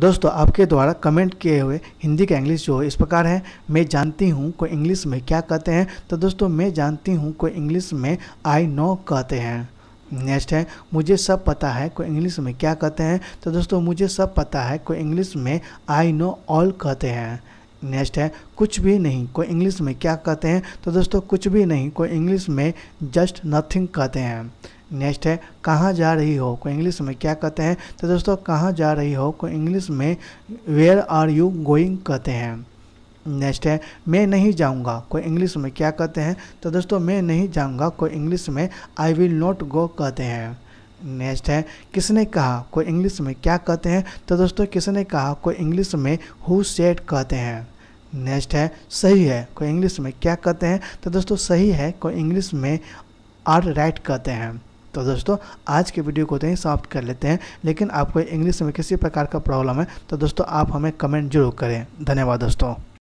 दोस्तों आपके द्वारा कमेंट किए हुए हिंदी का इंग्लिश जो है इस प्रकार है मैं जानती हूँ को इंग्लिश में क्या कहते हैं तो दोस्तों मैं जानती हूँ को इंग्लिश में आई नो कहते हैं नेक्स्ट है मुझे सब पता है को इंग्लिश में क्या कहते हैं तो दोस्तों मुझे सब पता है को इंग्लिश में आई नो ऑल कहते हैं नेक्स्ट है कुछ भी नहीं को इंग्लिश में क्या कहते हैं तो दोस्तों कुछ भी नहीं को इंग्लिश में जस्ट नथिंग कहते हैं नेक्स्ट है कहाँ जा रही हो को इंग्लिश में क्या कहते हैं तो दोस्तों कहाँ जा रही हो को इंग्लिश में वेयर आर यू गोइंग कहते हैं नेक्स्ट है मैं नहीं जाऊंगा कोई इंग्लिश में क्या कहते हैं तो दोस्तों मैं नहीं जाऊंगा कोई इंग्लिश में आई विल नॉट गो कहते हैं नेक्स्ट है किसने कहा कोई इंग्लिश में क्या कहते हैं तो दोस्तों किसने कहा कोई इंग्लिश में हु सेट कहते हैं नेक्स्ट है सही है कोई इंग्लिश में क्या कहते हैं तो दोस्तों सही है कोई इंग्लिश में आर राइट कहते हैं तो दोस्तों आज के वीडियो को तो ही समाप्त कर लेते हैं लेकिन आपको इंग्लिश में किसी प्रकार का प्रॉब्लम है तो दोस्तों आप हमें कमेंट जरूर करें धन्यवाद दोस्तों